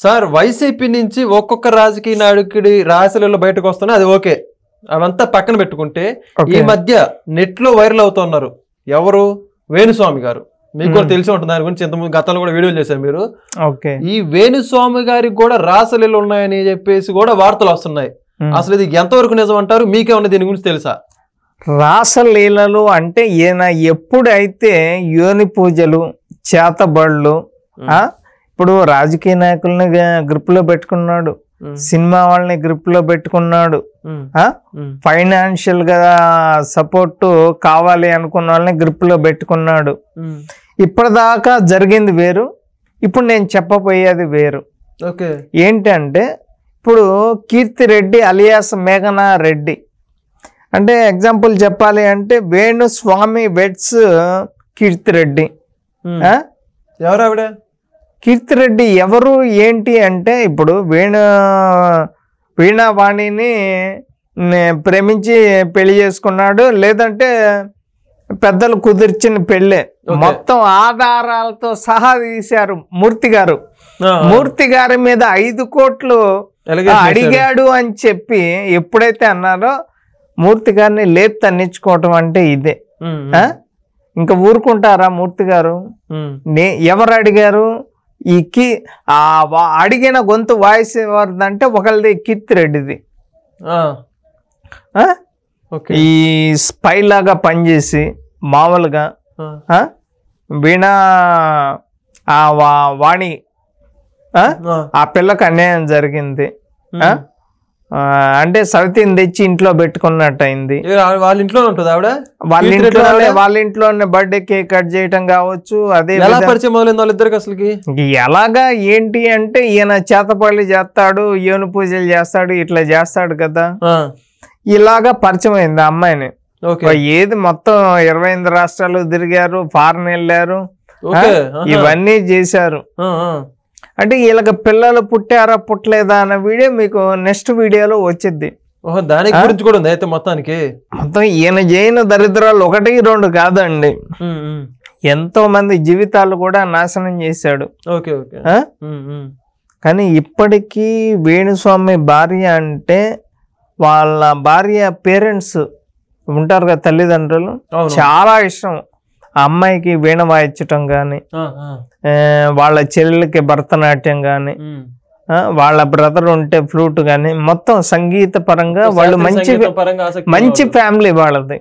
sir YCP నుంచి ఒక్కొక్క రాజకీయ నాయకుడి రాశులలో బయటకు వస్తున్నా అది ఓకే అవంతా పక్కన పెట్టుకుంటే ఈ మధ్య నెట్లో వైరల్ అవుతున్నారు ఎవరు వేణుస్వామి గారు మీకు కూడా తెలిసి ఉంటుంది దాని గురించి ఇంతకుముందు గతంలో కూడా వీడియోలు చేశారు మీరు ఓకే ఈ వేణుస్వామి గారికి కూడా రాసలీలు ఉన్నాయని చెప్పేసి కూడా వార్తలు వస్తున్నాయి అసలు ఇది ఎంతవరకు నిజం అంటారు మీకేమన్నా దీని గురించి తెలుసా రాసలీలలు అంటే ఈయన ఎప్పుడైతే యోని పూజలు చేతబళ్ళు ఇప్పుడు రాజకీయ నాయకుల్ని గ్రిప్ లో పెట్టుకున్నాడు సినిమా వాళ్ళని గ్రిప్ లో పెట్టుకున్నాడు ఫైనాన్షియల్ గా సపోర్ట్ కావాలి అనుకున్న వాళ్ళని గ్రిప్ లో పెట్టుకున్నాడు ఇప్పటిదాకా జరిగింది వేరు ఇప్పుడు నేను చెప్పబోయేది వేరు ఓకే ఏంటంటే ఇప్పుడు కీర్తి రెడ్డి అలియాస్ మేఘనా రెడ్డి అంటే ఎగ్జాంపుల్ చెప్పాలి అంటే స్వామి వెట్స్ కీర్తి రెడ్డి ఎవరు ఆవిడ కీర్తిరెడ్డి ఎవరు ఏంటి అంటే ఇప్పుడు వీణ వీణావాణిని ప్రేమించి పెళ్లి చేసుకున్నాడు లేదంటే పెద్దలు కుదిర్చిన పెళ్ళి మొత్తం ఆధారాలతో సహా తీశారు మూర్తి గారు మూర్తి గారి మీద ఐదు కోట్లు అడిగాడు అని చెప్పి ఎప్పుడైతే అన్నారో మూర్తి గారిని లేపు తన్నించుకోవటం అంటే ఇదే ఇంకా ఊరుకుంటారా మూర్తి గారు నే ఎవరు అడిగారు ఈ కి అడిగిన గొంతు వాయిస్ ఎవరిదంటే ఒకళ్ళది కిత్ రెడ్డిది ఈ స్పై లాగా పనిచేసి మామూలుగా వీణా వాణి ఆ పిల్లకు అన్యాయం జరిగింది అంటే సవితిని తెచ్చి ఇంట్లో పెట్టుకున్నట్టు అయింది వాళ్ళ ఇంట్లో ఉంటుంది ఆవిడ వాళ్ళ ఇంట్లో వాళ్ళ ఇంట్లోనే బర్త్డే కేక్ కట్ చేయటం కావచ్చు అదే పరిచయం మొదలైంది వాళ్ళిద్దరికి అసలుకి ఎలాగా ఏంటి అంటే ఈయన చేతపల్లి చేస్తాడు ఏను పూజలు చేస్తాడు ఇట్లా చేస్తాడు కదా ఇలాగా పరిచయం అయింది అమ్మాయిని ఏది మొత్తం ఇరవై ఎనిమిది రాష్ట్రాలు తిరిగారు ఫారెన్ వెళ్ళారు ఇవన్నీ చేశారు అంటే వీళ్ళకి పిల్లలు పుట్టారా పుట్టలేదా అన్న వీడియో మీకు నెక్స్ట్ వీడియోలో వచ్చింది ఓహో దానికి గురించి కూడా ఉంది అయితే మొత్తానికి మొత్తం ఈయన చేయన దరిద్రాలు ఒకటి రెండు కాదండి ఎంతో మంది జీవితాలు కూడా నాశనం చేశాడు ఓకే ఓకే కానీ ఇప్పటికీ వేణుస్వామి భార్య అంటే వాళ్ళ భార్య పేరెంట్స్ ఉంటారు కదా తల్లిదండ్రులు చాలా ఇష్టం ఆ అమ్మాయికి వీణ వాయించటం కానీ వాళ్ళ చెల్లెలకి భరతనాట్యం కానీ వాళ్ళ బ్రదర్ ఉంటే ఫ్లూట్ కానీ మొత్తం సంగీత పరంగా వాళ్ళు మంచి మంచి ఫ్యామిలీ వాళ్ళది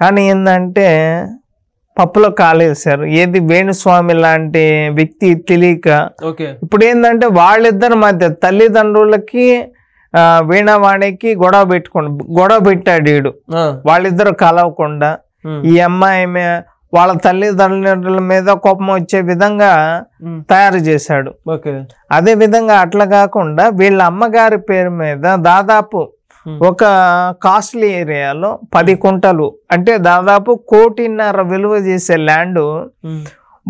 కానీ ఏంటంటే పప్పులో కాలేశారు ఏది వేణుస్వామి లాంటి వ్యక్తి తెలియక ఇప్పుడు ఏంటంటే వాళ్ళిద్దరి మధ్య తల్లిదండ్రులకి వీణవాణికి గొడవ పెట్టుకోండి గొడవ పెట్టాడు వీడు వాళ్ళిద్దరు కలవకుండా ఈ అమ్మాయి వాళ్ళ తల్లిదండ్రుల మీద కోపం వచ్చే విధంగా తయారు చేశాడు అదే విధంగా అట్లా కాకుండా వీళ్ళ అమ్మగారి పేరు మీద దాదాపు ఒక కాస్ట్లీ ఏరియాలో పది కుంటలు అంటే దాదాపు కోటిన్నర విలువ చేసే ల్యాండ్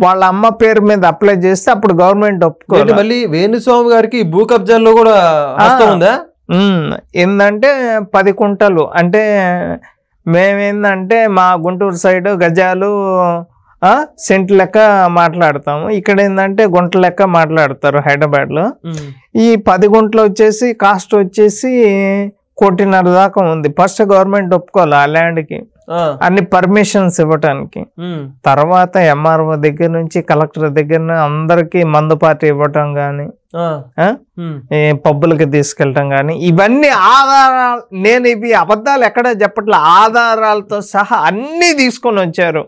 వాళ్ళ అమ్మ పేరు మీద అప్లై చేస్తే అప్పుడు గవర్నమెంట్ ఒప్పుకోవాలి మళ్ళీ వేణుస్వామి గారికి భూ కబ్జాల్లో కూడా ఉందా ఏంటంటే పది కుంటలు అంటే మేమేందంటే మా గుంటూరు సైడ్ గజాలు సెంట్ లెక్క మాట్లాడతాము ఇక్కడ ఏంటంటే గుంట లెక్క మాట్లాడతారు హైదరాబాద్లో ఈ పది గుంటలు వచ్చేసి కాస్ట్ వచ్చేసి కోటిన్నర దాకా ఉంది ఫస్ట్ గవర్నమెంట్ ఒప్పుకోవాలి ఆ ల్యాండ్కి అన్ని పర్మిషన్స్ ఇవ్వటానికి తర్వాత ఎంఆర్ఓ దగ్గర నుంచి కలెక్టర్ దగ్గర అందరికి మందు పార్టీ ఇవ్వటం గాని పబ్బులకి తీసుకెళ్ళటం కానీ ఇవన్నీ ఆధారాలు నేను ఇవి అబద్ధాలు ఎక్కడ చెప్పట్లే ఆధారాలతో సహా అన్ని తీసుకొని వచ్చారు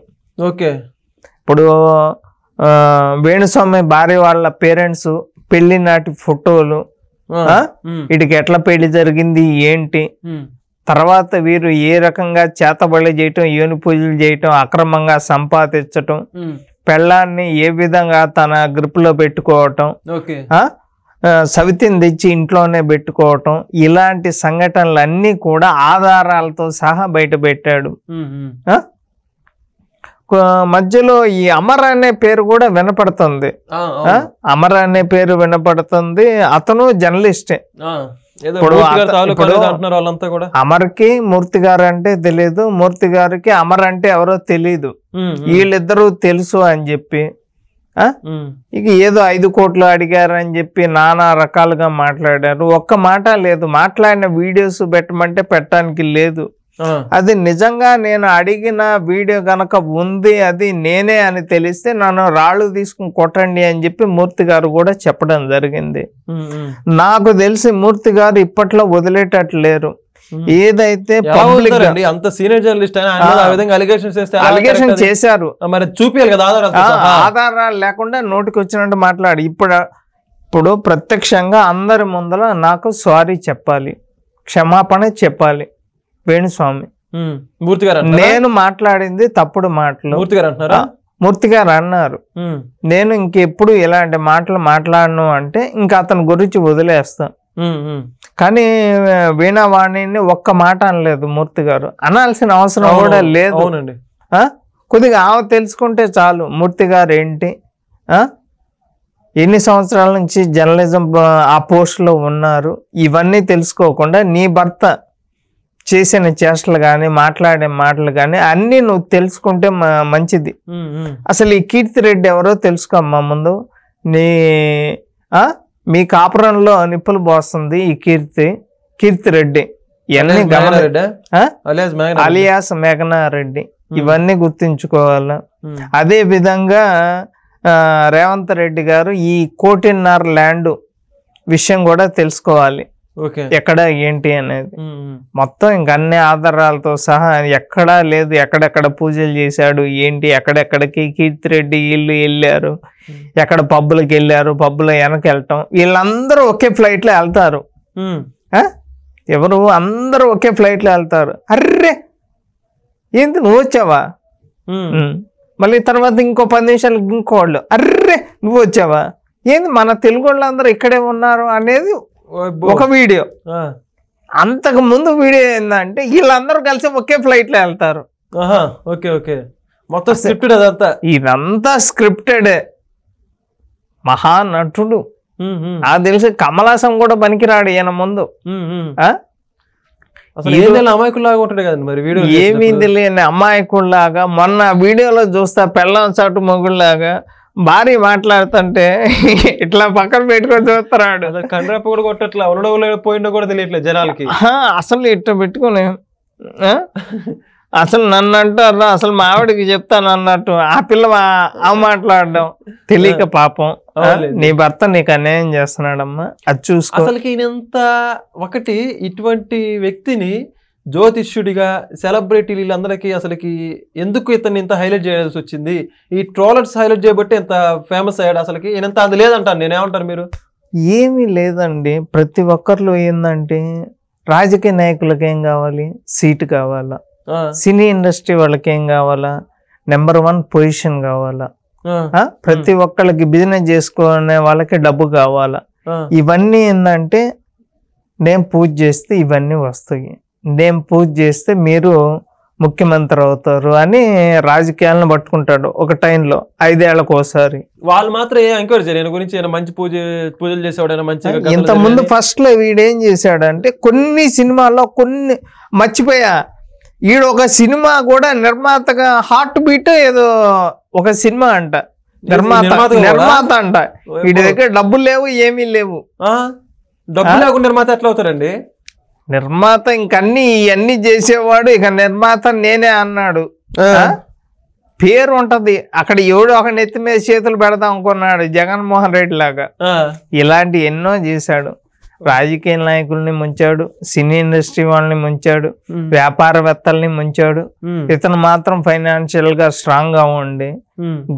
ఓకే ఇప్పుడు వేణుస్వామి భార్య వాళ్ళ పేరెంట్స్ పెళ్లి నాటి ఫోటోలు ఇటుకి ఎట్లా పెళ్లి జరిగింది ఏంటి తర్వాత వీరు ఏ రకంగా చేతబడి చేయటం ఏను పూజలు చేయటం అక్రమంగా సంపాదించటం పెళ్ళాన్ని ఏ విధంగా తన గ్రిప్లో పెట్టుకోవటం సవితిని తెచ్చి ఇంట్లోనే పెట్టుకోవటం ఇలాంటి సంఘటనలు అన్నీ కూడా ఆధారాలతో సహా బయట పెట్టాడు మధ్యలో ఈ అమర్ అనే పేరు కూడా వినపడుతుంది అమర్ అనే పేరు వినపడుతుంది అతను జర్నలిస్టే అమర్కి మూర్తి గారు అంటే తెలియదు మూర్తి గారికి అమర్ అంటే ఎవరో తెలియదు వీళ్ళిద్దరూ తెలుసు అని చెప్పి ఇక ఏదో ఐదు కోట్లు అడిగారని చెప్పి నానా రకాలుగా మాట్లాడారు ఒక్క మాట లేదు మాట్లాడిన వీడియోస్ పెట్టమంటే పెట్టడానికి లేదు అది నిజంగా నేను అడిగిన వీడియో గనక ఉంది అది నేనే అని తెలిస్తే నన్ను రాళ్ళు తీసుకుని కొట్టండి అని చెప్పి మూర్తి గారు కూడా చెప్పడం జరిగింది నాకు తెలిసి మూర్తి గారు ఇప్పట్లో వదిలేటట్లు లేరు ఏదైతే పబ్లిక్ అంత సీనియర్ జర్నలిస్ట్ అలిగేషన్ చేశారు మరి చూపించాలి కదా ఆధారాలు లేకుండా నోటికి వచ్చినట్టు మాట్లాడి ఇప్పుడు ఇప్పుడు ప్రత్యక్షంగా అందరి ముందర నాకు సారీ చెప్పాలి క్షమాపణ చెప్పాలి వేణుస్వామి మూర్తి గారు నేను మాట్లాడింది తప్పుడు మాటలు మూర్తి గారు అంటున్నారా మూర్తి గారు అన్నారు నేను ఇంకెప్పుడు ఇలాంటి మాటలు మాట్లాడను అంటే ఇంకా అతని గురించి వదిలేస్తాను కానీ వీణావాణిని ఒక్క మాట అనలేదు మూర్తి గారు అనాల్సిన అవసరం కూడా లేదు కొద్దిగా ఆమె తెలుసుకుంటే చాలు మూర్తి గారు ఏంటి ఎన్ని సంవత్సరాల నుంచి జర్నలిజం ఆ పోస్ట్లో ఉన్నారు ఇవన్నీ తెలుసుకోకుండా నీ భర్త చేసిన చేష్టలు కానీ మాట్లాడే మాటలు కానీ అన్నీ నువ్వు తెలుసుకుంటే మంచిది అసలు ఈ కీర్తి రెడ్డి ఎవరో తెలుసుకోమ్మా ముందు నీ మీ కాపురంలో నిప్పులు పోస్తుంది ఈ కీర్తి కీర్తి రెడ్డి అలియాస్ గమన అలియాస్ మేఘనారెడ్డి ఇవన్నీ గుర్తించుకోవాలి అదే విధంగా రేవంత్ రెడ్డి గారు ఈ కోటిన్నర ల్యాండ్ విషయం కూడా తెలుసుకోవాలి ఎక్కడ ఏంటి అనేది మొత్తం ఇంక అన్ని ఆధారాలతో సహా ఎక్కడా లేదు ఎక్కడెక్కడ పూజలు చేశాడు ఏంటి ఎక్కడెక్కడికి కీర్తి రెడ్డి వీళ్ళు వెళ్ళారు ఎక్కడ పబ్బులకు వెళ్ళారు పబ్బుల వెనక్కి వెళ్ళటం వీళ్ళందరూ ఒకే ఫ్లైట్లో వెళ్తారు ఎవరు అందరూ ఒకే ఫ్లైట్లో వెళ్తారు అర్రే ఏంటి నువ్వు వచ్చావా మళ్ళీ తర్వాత ఇంకో పది నిమిషాలు ఇంకోళ్ళు అర్రే నువ్వు వచ్చావా ఏంది మన తెలుగు వాళ్ళందరూ ఇక్కడే ఉన్నారు అనేది ఒక వీడియో అంతకు ముందు వీడియో ఏంటంటే వీళ్ళందరూ కలిసి ఒకే ఫ్లైట్ లో వెళ్తారు ఓకే ఓకే మొత్తం స్క్రిప్టెడ్ అదంతా ఇదంతా స్క్రిప్టెడ్ మహానటుడు నాకు తెలిసి కమలాసం కూడా పనికిరాడు ఈయన ముందు ఉంటాడు కదండి మరి ఏమీ తెలియని అమ్మాయికుల్లాగా మొన్న వీడియోలో చూస్తా పెళ్ళం చాటు మొగుళ్ళలాగా భారీ మాట్లాడుతుంటే ఇట్లా పక్కన పెట్టుకొని చూస్తున్నాడు కండ్రప్ప కూడా కొట్టట్లా ఉండడం పోయిండో కూడా తెలియట్లేదు జనాలకి అసలు ఇట్లా పెట్టుకొని అసలు నన్ను అంటారు అసలు మావిడికి చెప్తాను అన్నట్టు ఆ పిల్ల ఆ మాట్లాడడం తెలియక పాపం నీ భర్త నీకు అన్యాయం చేస్తున్నాడమ్మా అది చూసుకో అసలు ఒకటి ఇటువంటి వ్యక్తిని జ్యోతిష్యుడిగా సెలబ్రిటీలు వీళ్ళందరికీ అసలుకి ఎందుకు ఇతన్ని ఇంత హైలైట్ చేయాల్సి వచ్చింది ఈ ట్రోలర్స్ హైలైట్ చేయబట్టి ఇంత ఫేమస్ అయ్యాడు అసలుకి ఈయనంత అది లేదంటాను నేనేమంటారు మీరు ఏమీ లేదండి ప్రతి ఒక్కరిలో ఏంటంటే రాజకీయ నాయకులకి ఏం కావాలి సీట్ కావాలా సినీ ఇండస్ట్రీ వాళ్ళకి ఏం కావాలా నెంబర్ వన్ పొజిషన్ కావాలా ప్రతి ఒక్కళ్ళకి బిజినెస్ చేసుకునే వాళ్ళకి డబ్బు కావాలా ఇవన్నీ ఏంటంటే నేను పూజ చేస్తే ఇవన్నీ వస్తాయి దేం పూజ చేస్తే మీరు ముఖ్యమంత్రి అవుతారు అని రాజకీయాలను పట్టుకుంటాడు ఒక టైంలో ఐదేళ్లకు ఒకసారి వాళ్ళు మాత్రం ఎంక్వైరీ చేయను గురించి మంచి పూజ పూజలు చేసేవాడైనా మంచి ఇంత ముందు ఫస్ట్ లో వీడేం చేశాడంటే కొన్ని సినిమాల్లో కొన్ని మర్చిపోయా వీడు ఒక సినిమా కూడా నిర్మాతగా హార్ట్ బీట్ ఏదో ఒక సినిమా అంట నిర్మాత నిర్మాత అంట వీడి దగ్గర డబ్బులు లేవు ఏమీ లేవు డబ్బులు లేకుండా నిర్మాత ఎట్లా అవుతారండి నిర్మాత ఇంకన్ని ఇవన్నీ చేసేవాడు ఇక నిర్మాత నేనే అన్నాడు పేరు ఉంటది అక్కడ ఎవడు ఒక నెత్తి మీద చేతులు పెడదాం అనుకున్నాడు జగన్మోహన్ రెడ్డి లాగా ఇలాంటి ఎన్నో చేశాడు రాజకీయ నాయకుల్ని ముంచాడు సినీ ఇండస్ట్రీ వాళ్ళని ముంచాడు వ్యాపారవేత్తల్ని ముంచాడు ఇతను మాత్రం ఫైనాన్షియల్ గా స్ట్రాంగ్ గా ఉండి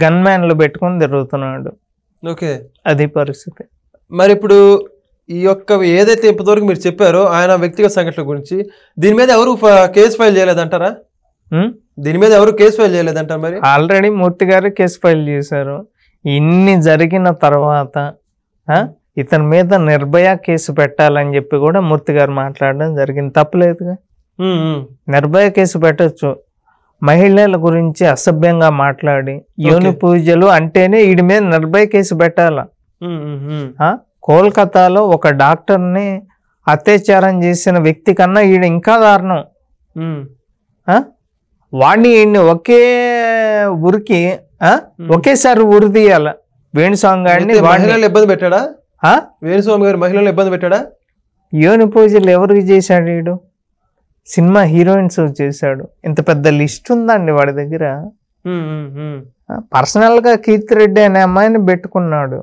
గన్ మ్యాన్లు పెట్టుకుని తిరుగుతున్నాడు అది పరిస్థితి మరి ఇప్పుడు ఈ యొక్క ఏదైతే ఇప్పటివరకు మీరు చెప్పారో ఆయన వ్యక్తిగత సంఘటన గురించి దీని మీద ఎవరు కేసు ఫైల్ చేయలేదంటారా దీని మీద ఎవరు కేసు ఫైల్ చేయలేదంటారు మరి ఆల్రెడీ మూర్తి గారు కేసు ఫైల్ చేశారు ఇన్ని జరిగిన తర్వాత ఇతని మీద నిర్భయ కేసు పెట్టాలని చెప్పి కూడా మూర్తి గారు మాట్లాడడం జరిగింది తప్పలేదుగా నిర్భయ కేసు పెట్టచ్చు మహిళల గురించి అసభ్యంగా మాట్లాడి యోని పూజలు అంటేనే వీడి మీద నిర్భయ కేసు పెట్టాలా కోల్కతాలో ఒక డాక్టర్ని అత్యాచారం చేసిన వ్యక్తి కన్నా ఈయన ఇంకా దారుణం వాడిని ఈయన్ని ఒకే ఉరికి ఒకేసారి ఉరి తీయాల వేణుస్వామి గారిని మహిళలు ఇబ్బంది పెట్టాడా వేణుస్వామి గారి మహిళలు ఇబ్బంది పెట్టాడా యోని పూజలు ఎవరికి చేశాడు ఈడు సినిమా హీరోయిన్స్ చేశాడు ఇంత పెద్ద లిస్ట్ ఉందండి వాడి దగ్గర పర్సనల్గా కీర్తి రెడ్డి అనే అమ్మాయిని పెట్టుకున్నాడు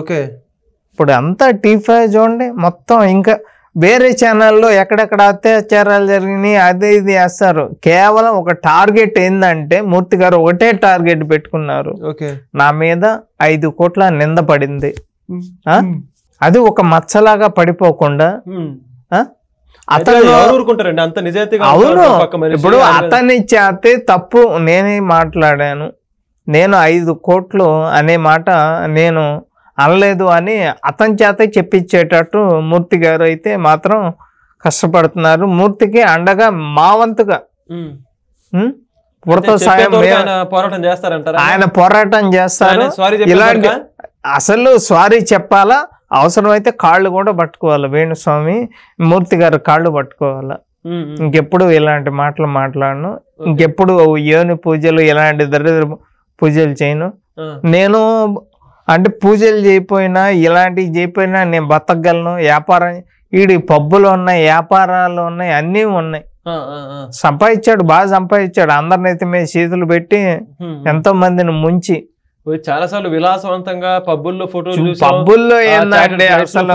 ఓకే ఇప్పుడు అంతా టీ ఫైవ్ చూడండి మొత్తం ఇంకా వేరే ఛానల్లో ఎక్కడెక్కడ అత్యాచారాలు జరిగినాయి అదే ఇది వేస్తారు కేవలం ఒక టార్గెట్ ఏంటంటే మూర్తి గారు ఒకటే టార్గెట్ పెట్టుకున్నారు నా మీద ఐదు కోట్ల నింద పడింది అది ఒక మచ్చలాగా పడిపోకుండా అవును ఇప్పుడు అతని చేతే తప్పు నేనే మాట్లాడాను నేను ఐదు కోట్లు అనే మాట నేను అనలేదు అని అతని చేత చెప్పించేటట్టు మూర్తి గారు అయితే మాత్రం కష్టపడుతున్నారు మూర్తికి అండగా మా వంతుగా పురతో సాయం పోరాటం చేస్తారంటారు ఆయన పోరాటం చేస్తారు ఇలాంటి అసలు సారీ చెప్పాలా అవసరమైతే కాళ్ళు కూడా పట్టుకోవాలి వేణుస్వామి మూర్తి గారు కాళ్ళు పట్టుకోవాలా ఇంకెప్పుడు ఇలాంటి మాటలు మాట్లాడను ఇంకెప్పుడు ఏను పూజలు ఇలాంటి దరిద్ర పూజలు చేయను నేను అంటే పూజలు చేయపోయినా ఇలాంటివి చేయపోయినా నేను బతకగలను వ్యాపారం ఈడి పబ్బులు ఉన్నాయి వ్యాపారాలు ఉన్నాయి అన్నీ ఉన్నాయి సంపాదించాడు బాగా సంపాదించాడు అందరిని అయితే మీద చేతులు పెట్టి ఎంతో మందిని ముంచి చాలా సార్లు విలాసవంతంగా పబ్బుల్లో ఫోటోలు పబ్బుల్లో ఏంటంటే అసలు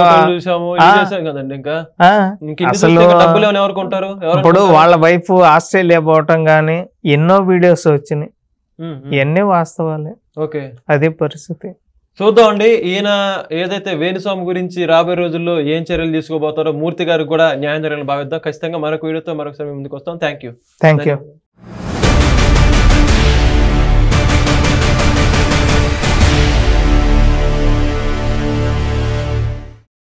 అసలు డబ్బులు ఇప్పుడు వాళ్ళ వైఫ్ ఆస్ట్రేలియా పోవటం కానీ ఎన్నో వీడియోస్ వచ్చినాయి ఇవన్నీ వాస్తవాలే ఓకే అదే పరిస్థితి చూద్దామండి ఈయన ఏదైతే వేణుస్వామి గురించి రాబోయే రోజుల్లో ఏం చర్యలు తీసుకోబోతారో మూర్తి గారికి కూడా న్యాయం జరగాలని భావిద్దాం ఖచ్చితంగా మరొక వీడియోతో మరొకసారి ముందుకు వస్తాం థ్యాంక్ యూ థ్యాంక్ యూ